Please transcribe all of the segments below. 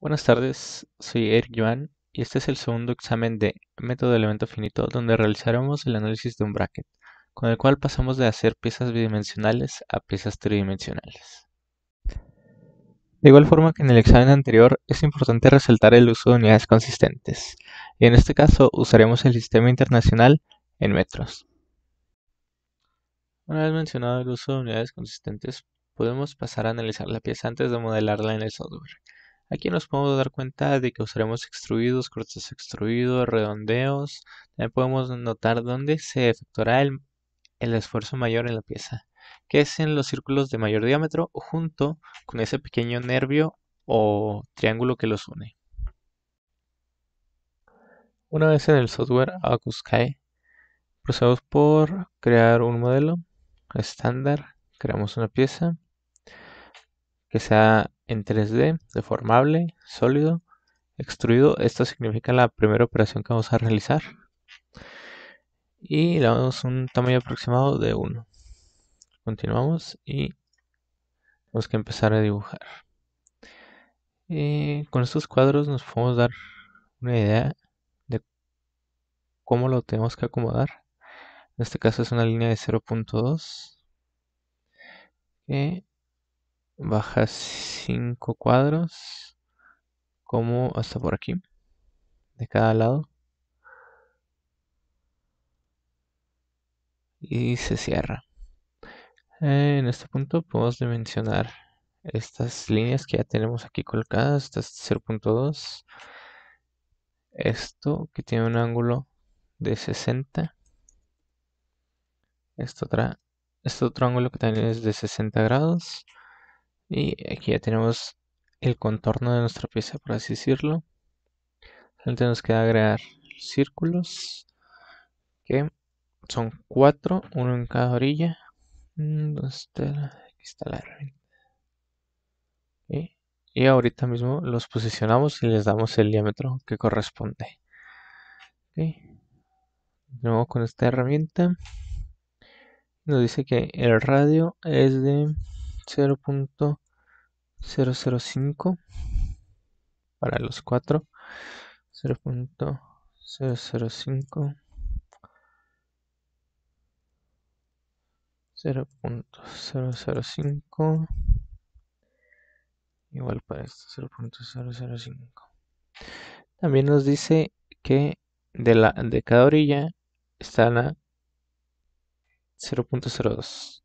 Buenas tardes, soy Eric Joan y este es el segundo examen de método de elemento finito donde realizaremos el análisis de un bracket, con el cual pasamos de hacer piezas bidimensionales a piezas tridimensionales. De igual forma que en el examen anterior, es importante resaltar el uso de unidades consistentes, y en este caso usaremos el sistema internacional en metros. Una vez mencionado el uso de unidades consistentes, podemos pasar a analizar la pieza antes de modelarla en el software Aquí nos podemos dar cuenta de que usaremos extruidos, cortes extruidos, redondeos. También podemos notar dónde se efectuará el, esfuerzo mayor en la pieza, que es en los círculos de mayor diámetro junto con ese pequeño nervio o triángulo que los une. Una vez en el software Acusky, procedemos por crear un modelo estándar, creamos una pieza que sea en 3D, deformable, sólido, extruido. Esto significa la primera operación que vamos a realizar. Y le damos un tamaño aproximado de 1. Continuamos y tenemos que empezar a dibujar. con estos cuadros nos podemos dar una idea de cómo lo tenemos que acomodar. En este caso es una línea de 0.2 baja 5 cuadros como hasta por aquí de cada lado y se cierra en este punto podemos dimensionar estas líneas que ya tenemos aquí colocadas estas 0.2 esto que tiene un ángulo de 60 esto este otro ángulo que también es de 60 grados y aquí ya tenemos el contorno de nuestra pieza, por así decirlo. Solamente nos queda agregar círculos, que son cuatro, uno en cada orilla. Mm, aquí está la herramienta. Y ahorita mismo los posicionamos y les damos el diámetro que corresponde. De nuevo con esta herramienta nos dice que el radio es de 0.005 para los cuatro 0.005 0.005 igual para esto 0.005 también nos dice que de, la, de cada orilla está la 0.02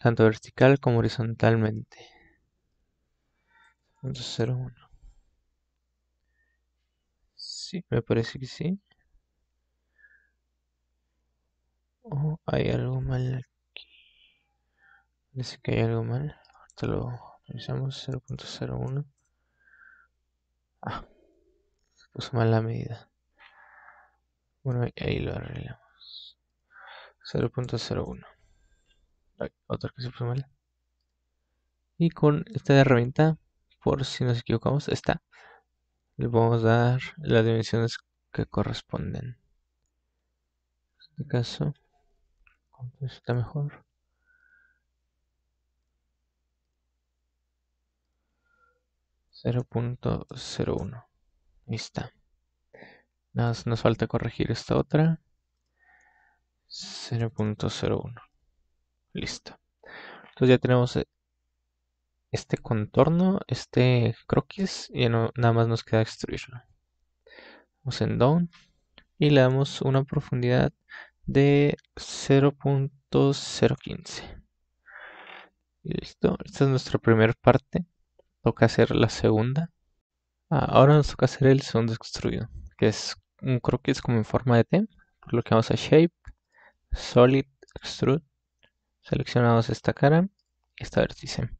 tanto vertical como horizontalmente. 0.01 Si, me parece que sí. Oh, hay algo mal aquí. Parece que hay algo mal. Ahorita lo revisamos. 0.01. Ah, se puso mal la medida. Bueno, ahí lo arreglamos. 0.01 que se puso mal Y con esta herramienta, por si nos equivocamos, Esta Le vamos a dar las dimensiones que corresponden. En este caso, está mejor? 0.01 Ahí está. Nos, nos falta corregir esta otra. 0.01. Listo. Entonces ya tenemos eh, este contorno, este croquis, y nada más nos queda extruirlo. Vamos en down y le damos una profundidad de 0.015. Listo, esta es nuestra primera parte. Toca hacer la segunda. Ah, ahora nos toca hacer el segundo extruido, que es un croquis como en forma de T, lo que vamos a Shape, Solid, Extrude, seleccionamos esta cara y esta vértice.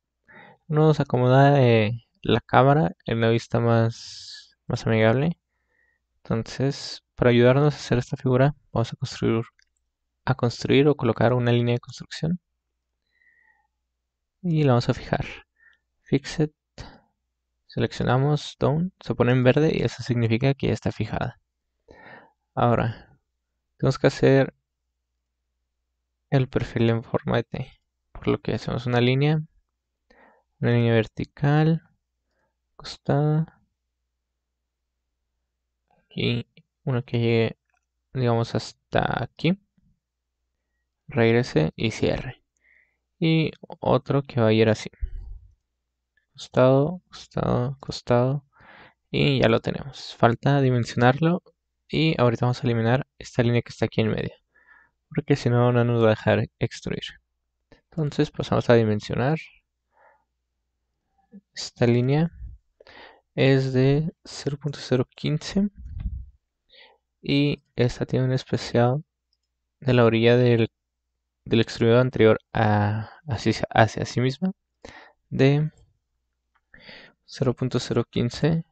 Nos acomoda eh, la cámara en la vista más, más amigable. Entonces, para ayudarnos a hacer esta figura, vamos a construir, a construir o colocar una línea de construcción. Y la vamos a fijar. fix it Seleccionamos Down. Se pone en verde y eso significa que ya está fijada. Ahora, tenemos que hacer el perfil en forma de T. Por lo que hacemos una línea, una línea vertical, costada, y una que llegue, digamos, hasta aquí, regrese y cierre. Y otro que va a ir así. Costado, costado, costado. Y ya lo tenemos. Falta dimensionarlo. Y ahorita vamos a eliminar esta línea que está aquí en medio porque si no, no nos va a dejar extruir. Entonces pasamos a dimensionar. Esta línea es de 0.015 y esta tiene un especial de la orilla del, del extruido anterior a, hacia, hacia sí misma de 0.015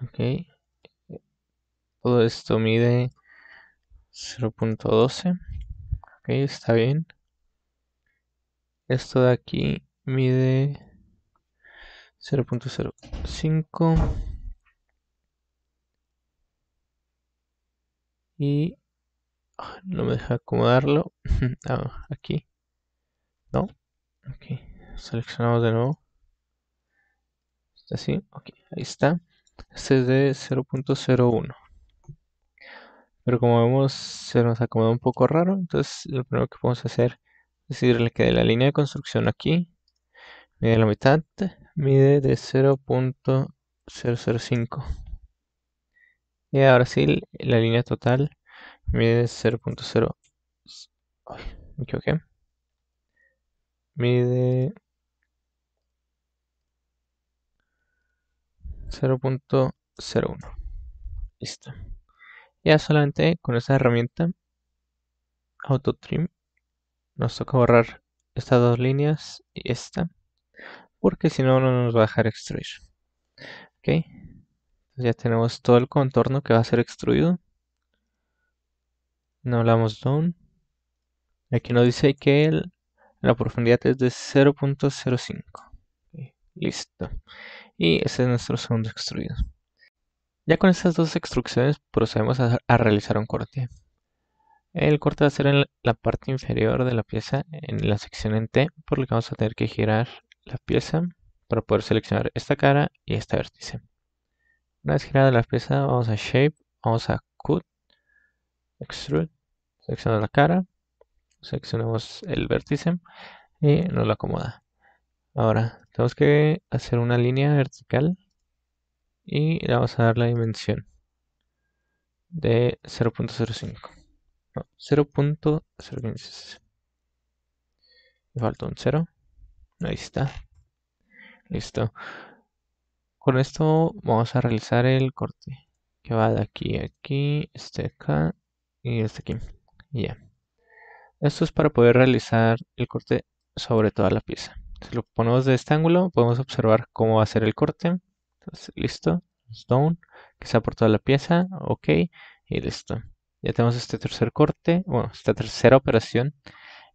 ok todo esto mide 0.12. Ok, está bien. Esto de aquí mide 0.05. Y no me deja acomodarlo. Ah, aquí. No. Ok. Seleccionamos de nuevo. Está así. Ok, ahí está. Este es de 0.01. Pero como vemos, se nos acomoda un poco raro. Entonces, lo primero que podemos hacer es decirle que de la línea de construcción aquí, mide la mitad, mide de 0.005. Y ahora sí, la línea total mide 0.0. me equivoqué. Mide 0.01. Listo. Ya solamente con esta herramienta, Auto Trim, nos toca borrar estas dos líneas y esta, porque si no, no nos va a dejar extruir. Ok, ya tenemos todo el contorno que va a ser extruido. No hablamos down. Aquí nos dice que la profundidad es de 0.05. Listo. Y ese es nuestro segundo extruido. Ya con estas dos extrusiones procedemos a, a, realizar un corte. El corte va a ser en la parte inferior de la pieza, en la sección en T, por lo que vamos a tener que girar la pieza para poder seleccionar esta cara y este vértice. Una vez girada la pieza, vamos a Shape, vamos a Cut, Extrude, seleccionamos la cara, seleccionamos el vértice y nos lo acomoda. Ahora, tenemos que hacer una línea vertical y le vamos a dar la dimensión de 0.05 no, me falta un 0 ahí está listo con esto vamos a realizar el corte que va de aquí a aquí este acá y este aquí ya esto es para poder realizar el corte sobre toda la pieza si lo ponemos de este ángulo podemos observar cómo va a ser el corte entonces, listo. Stone, que se por toda la pieza. Ok. Y listo. Ya tenemos este tercer corte. Bueno, esta tercera operación.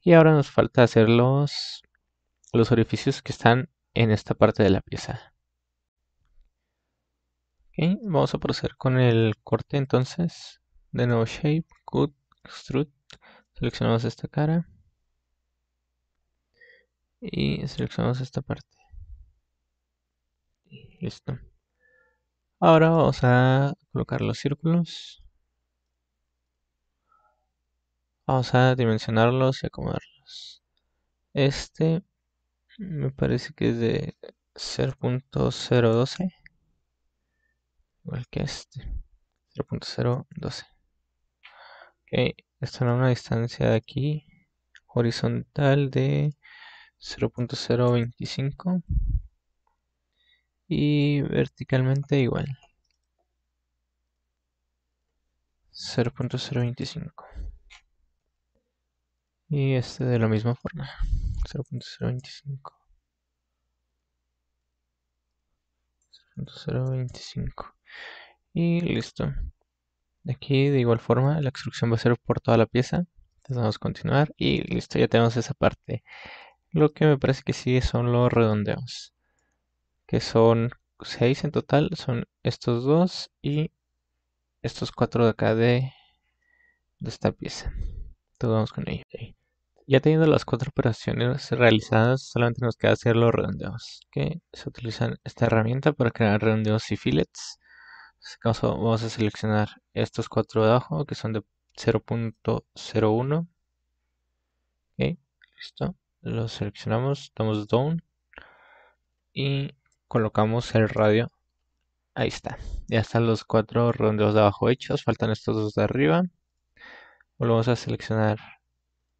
Y ahora nos falta hacer los, los orificios que están en esta parte de la pieza. Ok, vamos a proceder con el corte entonces. De nuevo Shape, Cut, Extrude. Seleccionamos esta cara. Y seleccionamos esta parte. Listo. Ahora vamos a colocar los círculos. Vamos a dimensionarlos y acomodarlos. Este me parece que es de 0.012. Igual que este. 0.012. Ok, esto a una distancia de aquí horizontal de 0.025 y verticalmente igual 0.025 y este de la misma forma 0.025 0.025 y listo aquí de igual forma la extrusión va a ser por toda la pieza entonces vamos a continuar y listo ya tenemos esa parte lo que me parece que sigue son los redondeos que son 6 en total, son estos dos y estos cuatro de acá de, esta pieza. Entonces vamos con ello. Ya teniendo las cuatro operaciones realizadas, solamente nos queda hacer los redondeos. que Se utilizan esta herramienta para crear redondeos y fillets. en Caso, vamos a seleccionar estos cuatro de abajo que son de 0.01. ok, listo. Los seleccionamos, damos down y colocamos el radio. Ahí está. Ya están los cuatro redondeos de abajo hechos. Faltan estos dos de arriba. Volvemos a seleccionar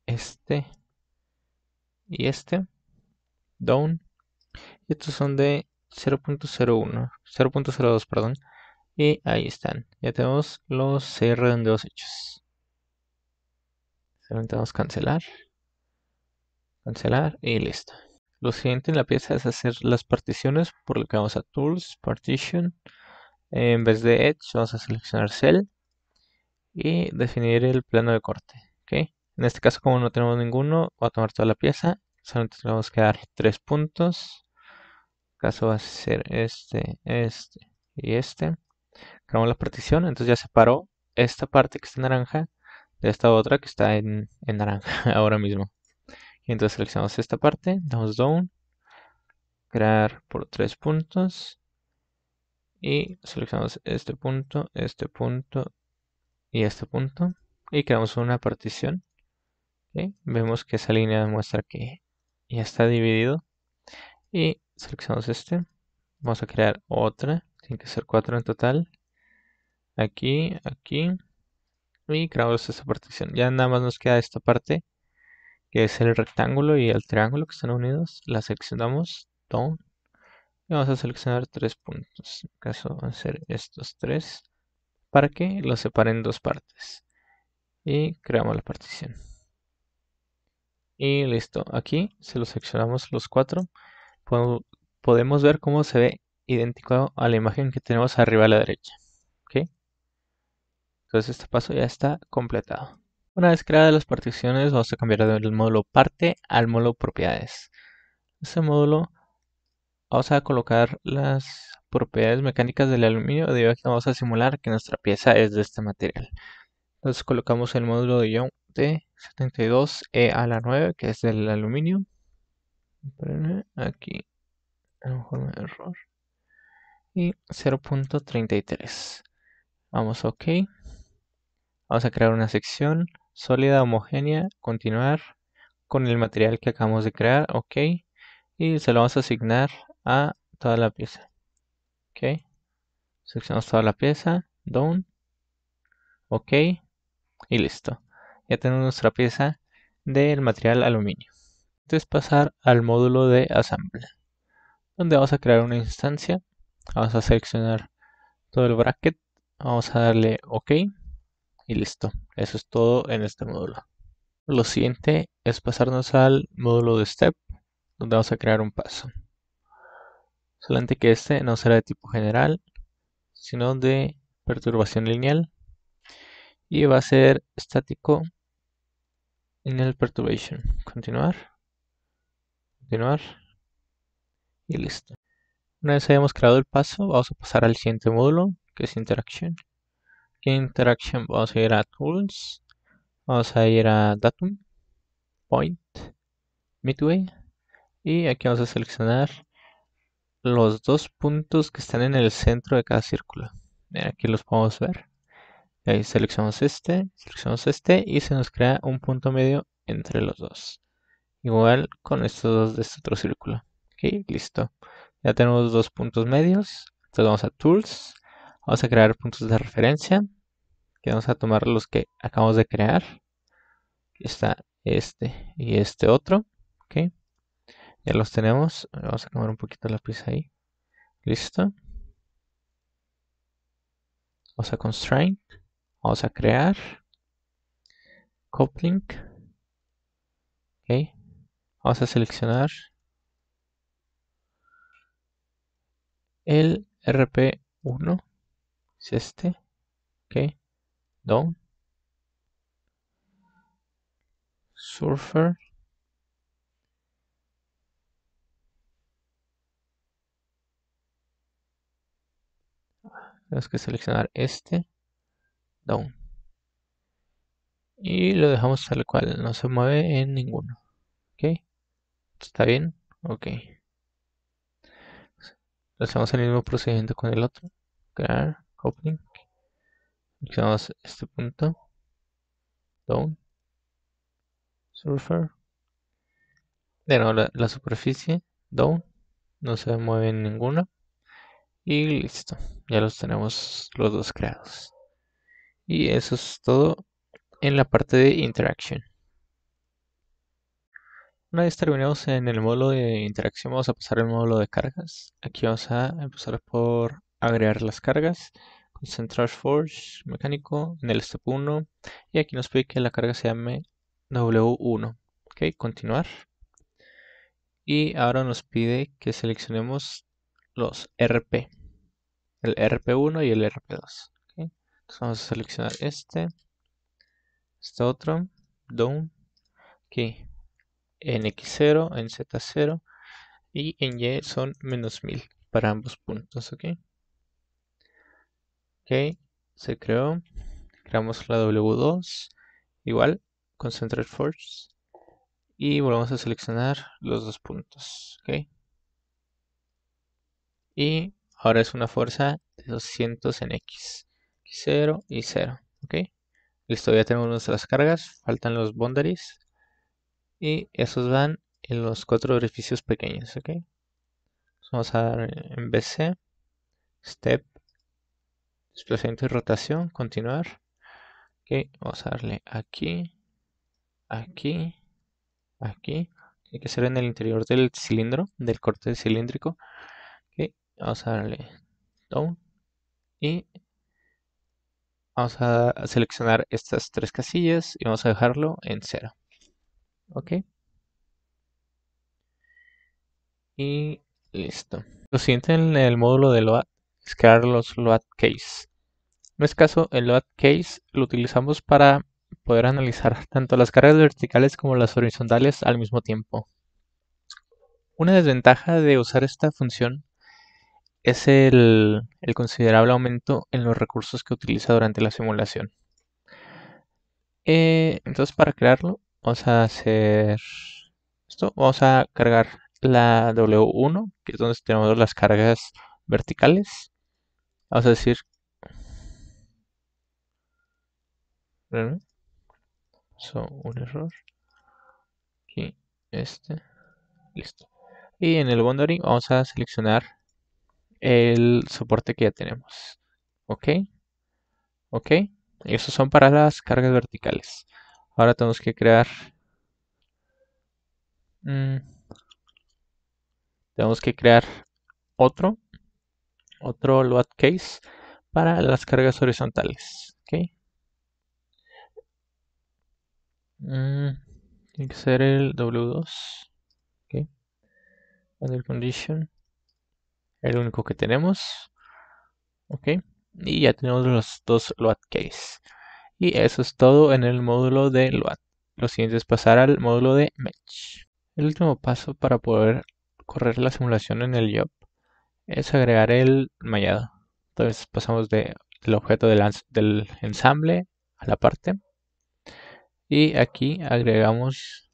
este y este. Down. estos son de 0.01. 0.02, perdón. Y ahí están. Ya tenemos los seis redondeos hechos. Solamente vamos a cancelar. Cancelar y listo. Lo siguiente en la pieza es hacer las particiones, por lo que vamos a Tools, Partition. En vez de Edge vamos a seleccionar Cell y definir el plano de corte. En este caso como no tenemos ninguno, va a tomar toda la pieza. Solamente tenemos que dar tres puntos. En este caso va a ser este, este y este. Creamos la partición, entonces ya separó esta parte que está en naranja de esta otra que está en naranja ahora mismo. Y entonces seleccionamos esta parte, damos down, crear por tres puntos. Y seleccionamos este punto, este punto y este punto. Y creamos una partición. Vemos que esa línea demuestra que ya está dividido. Y seleccionamos este. Vamos a crear otra. Tiene que ser cuatro en total. Aquí, aquí. Y creamos esta partición. Ya nada más nos queda esta parte que es el rectángulo y el triángulo que están unidos, la seleccionamos, down, y vamos a seleccionar tres puntos. En este caso van a ser estos tres, para que los separen en dos partes. Y creamos la partición. Y listo, aquí se los seleccionamos los cuatro, podemos ver cómo se ve idéntico a la imagen que tenemos arriba a la derecha. ¿Okay? Entonces este paso ya está completado. Una vez creadas las particiones, vamos a cambiar del módulo parte al módulo propiedades. En este módulo vamos a colocar las propiedades mecánicas del aluminio debido a que vamos a simular que nuestra pieza es de este material. Entonces colocamos el módulo de Young de 72E a la 9 que es del aluminio. Aquí a lo mejor me error. Y 0.33. Vamos a OK. Vamos a crear una sección sólida homogénea, continuar con el material que acabamos de crear, ok, y se lo vamos a asignar a toda la pieza, ok, seleccionamos toda la pieza, down, ok, y listo, ya tenemos nuestra pieza del material aluminio. Entonces pasar al módulo de asamblea donde vamos a crear una instancia, vamos a seleccionar todo el bracket, vamos a darle ok, y listo. Eso es todo en este módulo. Lo siguiente es pasarnos al módulo de step, donde vamos a crear un paso. Solamente que este no será de tipo general, sino de perturbación lineal. Y va a ser estático en el perturbation. Continuar. Continuar. Y listo. Una vez hayamos creado el paso, vamos a pasar al siguiente módulo, que es interaction. Interaction, interacción vamos a ir a tools vamos a ir a datum point midway y aquí vamos a seleccionar los dos puntos que están en el centro de cada círculo aquí los podemos ver ahí seleccionamos este seleccionamos este y se nos crea un punto medio entre los dos igual con estos dos de este otro círculo ok listo ya tenemos dos puntos medios entonces vamos a tools vamos a crear puntos de referencia vamos a tomar los que acabamos de crear. está este y este otro. Ok. Ya los tenemos. Vamos a tomar un poquito la pizza ahí. Listo. Vamos a constraint. Vamos a crear. Coupling. Ok. Vamos a seleccionar el RP1. Es este. Ok. Down. Surfer. Tenemos que seleccionar este. Down. Y lo dejamos tal cual. No se mueve en ninguno. ¿Ok? ¿Está bien? Ok. Hacemos el mismo procedimiento con el otro. Crear, opening. Quitamos este punto. Down. Surfer. De nuevo la, superficie. Down. No se mueve ninguna. Y listo. Ya los tenemos los dos creados. Y eso es todo en la parte de interaction. Una vez terminamos en el módulo de interacción, vamos a pasar al módulo de cargas. Aquí vamos a empezar por agregar las cargas. Concentrar forge mecánico, en el step 1. Y aquí nos pide que la carga se llame W1. Ok, continuar. Y ahora nos pide que seleccionemos los RP. El RP1 y el RP2. ok? Entonces vamos a seleccionar este. Este otro. Down. ok En X0, en Z0 y en Y son menos 1000 para ambos puntos. ok ok, se creó, creamos la W2, igual, Concentrate Force, y volvemos a seleccionar los dos puntos, ok. Y ahora es una fuerza de 200 en X, 0 y 0, ok. Listo, ya tenemos nuestras cargas, faltan los boundaries, y esos van en los cuatro orificios pequeños, ok. Vamos a dar en BC, step, desplazamiento y rotación, continuar. Ok, vamos a darle aquí, aquí, aquí. Tiene que ser en el interior del cilindro, del corte cilíndrico. Ok, vamos a darle down y vamos a seleccionar estas tres casillas y vamos a dejarlo en cero. Ok. Y listo. Lo siguiente en el módulo de LOAD es crear los LOAD case. No es caso, el load case lo utilizamos para poder analizar tanto las cargas verticales como las horizontales al mismo tiempo. Una desventaja de usar esta función es el, considerable aumento en los recursos que utiliza durante la simulación. Eh, entonces para crearlo vamos a hacer esto, vamos a cargar la W1, que es donde tenemos las cargas verticales. Vamos a decir So, un error. este. Listo. Y en el boundary vamos a seleccionar el soporte que ya tenemos. Ok. Ok. esos son para las cargas verticales. Ahora tenemos que crear... Mm, tenemos que crear otro. Otro load case para las cargas horizontales. ok Mm, tiene que ser el W2. Under condition. El único que tenemos. Ok. Y ya tenemos los dos load case. Y eso es todo en el módulo de load. Lo siguiente es pasar al módulo de match. El último paso para poder correr la simulación en el job es agregar el mallado. Entonces pasamos del objeto del, del ensamble a la parte y aquí agregamos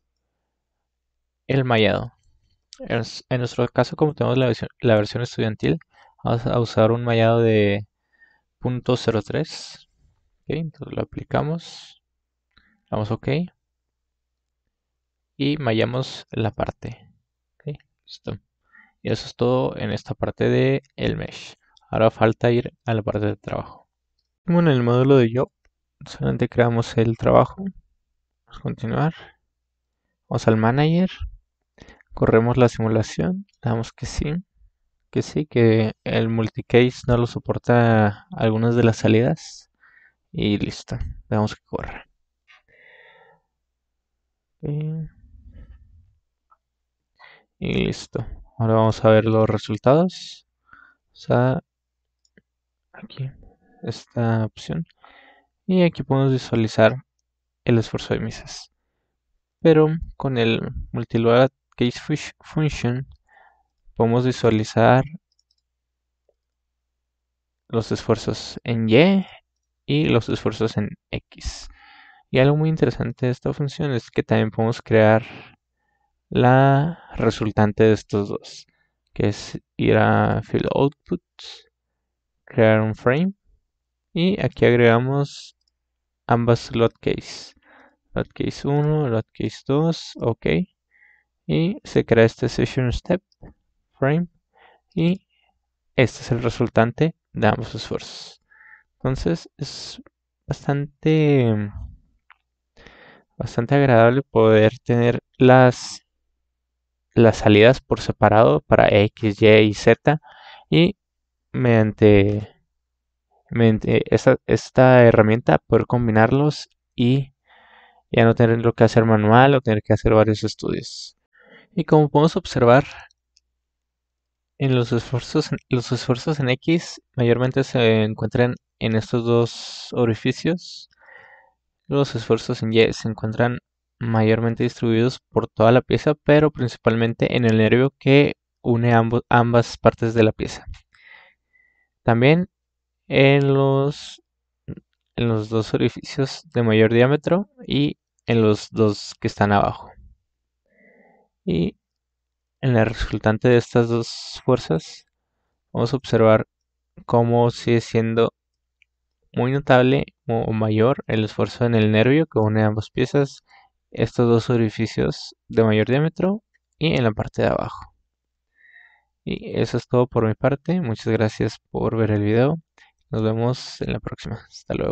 el mallado. En nuestro caso, como tenemos la versión, estudiantil, vamos a usar un mallado de .03. entonces lo aplicamos, damos OK y mallamos la parte. Y eso es todo en esta parte de el mesh. Ahora falta ir a la parte de trabajo. Como en el módulo de Job, solamente creamos el trabajo pues, continuar. Vamos al manager. Corremos la simulación. Damos que sí. Que sí, que el multicase no lo soporta algunas de las salidas. Y listo. Damos que corra. Y, listo. Ahora vamos a ver los resultados. aquí esta opción. Y aquí podemos visualizar el esfuerzo de misas Pero con el multiload case function podemos visualizar los esfuerzos en Y y los esfuerzos en X. Y algo muy interesante de esta función es que también podemos crear la resultante de estos dos, que es ir a Field Output, crear un frame y aquí agregamos ambas slot case case 1, case 2, OK. Y se crea este Session Step Frame. Y este es el resultante de ambos esfuerzos. Entonces es bastante, bastante agradable poder tener las, las salidas por separado para X, Y y Z. Y mediante, mediante esta, esta herramienta poder combinarlos y ya no tener lo que hacer manual o tener que hacer varios estudios. Y como podemos observar, en los esfuerzos, los esfuerzos en X mayormente se encuentran en estos dos orificios. Los esfuerzos en Y se encuentran mayormente distribuidos por toda la pieza, pero principalmente en el nervio que une ambas partes de la pieza. También en los, en los dos orificios de mayor diámetro y en los dos que están abajo. Y en la resultante de estas dos fuerzas vamos a observar cómo sigue siendo muy notable o mayor el esfuerzo en el nervio que une ambas piezas, estos dos orificios de mayor diámetro y en la parte de abajo. Y eso es todo por mi parte, muchas gracias por ver el video, nos vemos en la próxima, hasta luego.